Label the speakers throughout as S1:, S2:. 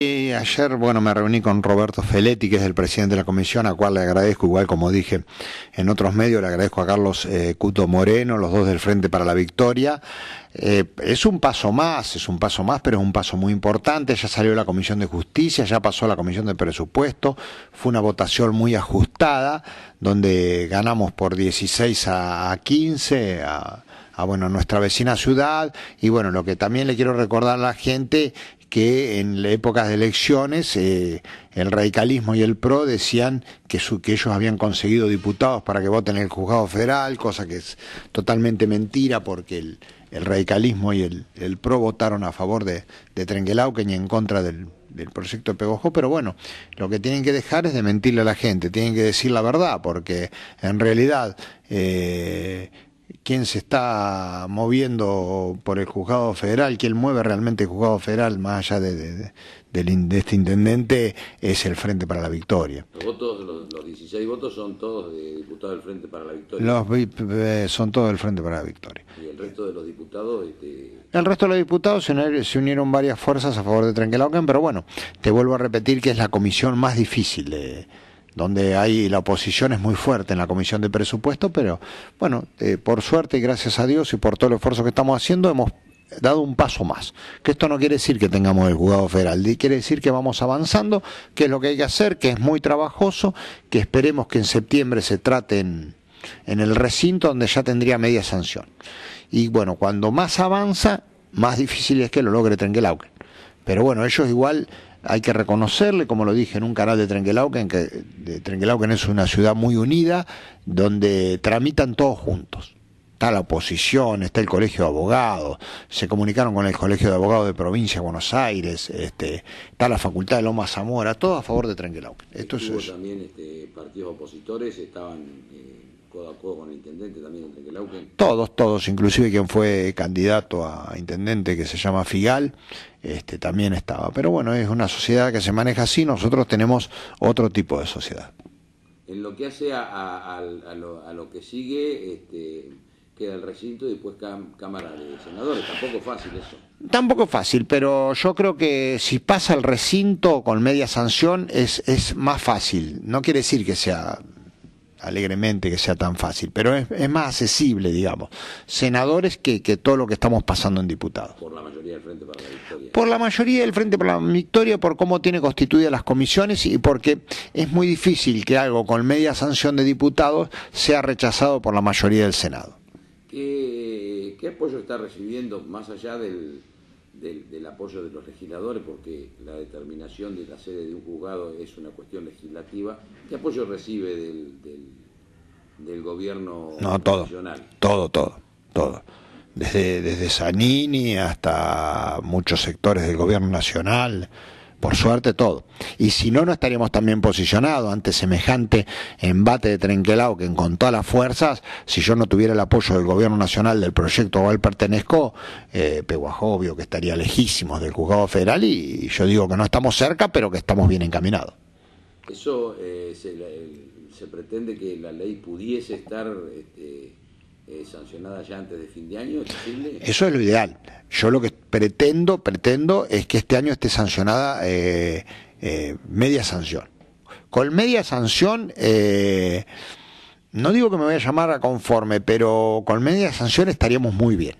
S1: Y eh, ayer, bueno, me reuní con Roberto Feletti, que es el presidente de la comisión, a cual le agradezco, igual como dije en otros medios, le agradezco a Carlos eh, Cuto Moreno, los dos del Frente para la Victoria. Eh, es un paso más, es un paso más, pero es un paso muy importante. Ya salió la Comisión de Justicia, ya pasó la Comisión de Presupuesto, fue una votación muy ajustada, donde ganamos por 16 a, 15, a, bueno, nuestra vecina ciudad. Y bueno, lo que también le quiero recordar a la gente que en épocas de elecciones eh, el radicalismo y el PRO decían que, su, que, ellos habían conseguido diputados para que voten en el juzgado federal, cosa que es totalmente mentira porque el, radicalismo y el, PRO votaron a favor de, de que y en contra del, proyecto de Pegojó, pero bueno, lo que tienen que dejar es de mentirle a la gente, tienen que decir la verdad, porque en realidad eh, quien se está moviendo por el juzgado federal, quien mueve realmente el juzgado federal, más allá de, este intendente, es el Frente para la Victoria. Los, 16 votos son todos de diputados del Frente para la Victoria. Los eh, son todos del Frente para la Victoria. ¿Y el resto de los diputados? Este? El resto de los diputados se unieron varias fuerzas a favor de Trenkelauken, pero bueno, te vuelvo a repetir que es la comisión más difícil de donde hay la oposición es muy fuerte en la Comisión de Presupuesto, pero bueno, eh, por suerte y gracias a Dios y por todo el esfuerzo que estamos haciendo, hemos dado un paso más. Que esto no quiere decir que tengamos el juzgado federal, quiere decir que vamos avanzando, que es lo que hay que hacer, que es muy trabajoso, que esperemos que en septiembre se traten en el recinto donde ya tendría media sanción. Y bueno, cuando más avanza, más difícil es que lo logre Trenquelauquen. Pero bueno, ellos igual hay que reconocerle, como lo dije en un canal de Trenquelauquen, que de es una ciudad muy unida, donde tramitan todos juntos. Está la oposición, está el colegio de abogados, se comunicaron con el colegio de abogados de provincia de Buenos Aires, este, está la facultad de Loma Zamora, todo a favor de Trenquelauquen. Esto también este, partidos opositores estaban... Eh, codo a con el intendente también Todos, todos, inclusive quien fue candidato a intendente que se llama Figal, este, también estaba. Pero bueno, es una sociedad que se maneja así, nosotros tenemos otro tipo de sociedad. En lo que hace a, lo, que sigue, este, queda el recinto y después Cámara de Senadores. Tampoco fácil eso. Tampoco fácil, pero yo creo que si pasa el recinto con media sanción es, es más fácil. No quiere decir que sea alegremente que sea tan fácil, pero es, más accesible, digamos, senadores que, todo lo que estamos pasando en diputados. Por la mayoría del Frente para la Victoria. Por la mayoría del Frente para la Victoria, por cómo tiene constituidas las comisiones y porque es muy difícil que algo con media sanción de diputados sea rechazado por la mayoría del Senado. qué apoyo está recibiendo más allá del del, apoyo de los legisladores, porque la determinación de la sede de un juzgado es una cuestión legislativa. ¿Qué apoyo recibe del, del, gobierno no, todo, nacional? Todo, todo, todo. Desde, desde Sanini hasta muchos sectores del gobierno nacional, por suerte todo. Y si no, no estaríamos tan bien posicionados ante semejante embate de Trenquelao que con todas las fuerzas, si yo no tuviera el apoyo del gobierno nacional del proyecto cual pertenezco, eh, Peguajobio que estaría lejísimos del juzgado federal y, yo digo que no estamos cerca, pero que estamos bien encaminados. Eso eh, se, pretende que la ley pudiese estar... Este, eh, sancionada ya antes de fin de año? Eso es lo ideal. Yo lo que pretendo, pretendo es que este año esté sancionada eh, eh, media sanción. Con media sanción, no digo que me voy a llamar a conforme, pero con media sanción estaríamos muy bien,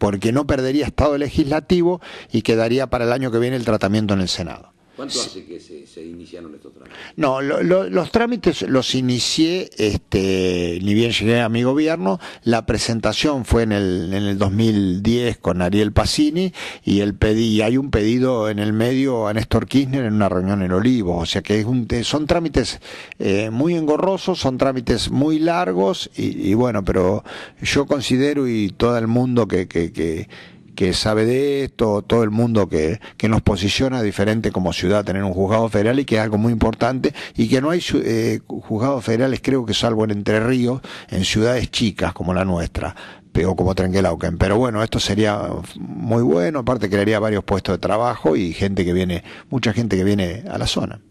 S1: porque no perdería estado legislativo y quedaría para el año que viene el tratamiento en el Senado. ¿Cuánto hace que se, iniciaron estos trámites? No, los trámites los inicié, este, ni bien llegué a mi gobierno, la presentación fue en el, en el 2010 con Ariel Pacini y, el pedí. hay un pedido en el medio a Néstor Kirchner en una reunión en Olivos, o sea que es un, son trámites eh, muy engorrosos, son trámites muy largos y, bueno, pero yo considero y todo el mundo que, que que sabe de esto, todo el mundo que, que nos posiciona diferente como ciudad tener un juzgado federal y que es algo muy importante y que no hay eh, juzgados federales, creo que salvo en Entre Ríos, en ciudades chicas como la nuestra o como Trenquelauquen. Pero bueno, esto sería muy bueno, aparte crearía varios puestos de trabajo y gente que viene, mucha gente que viene a la zona.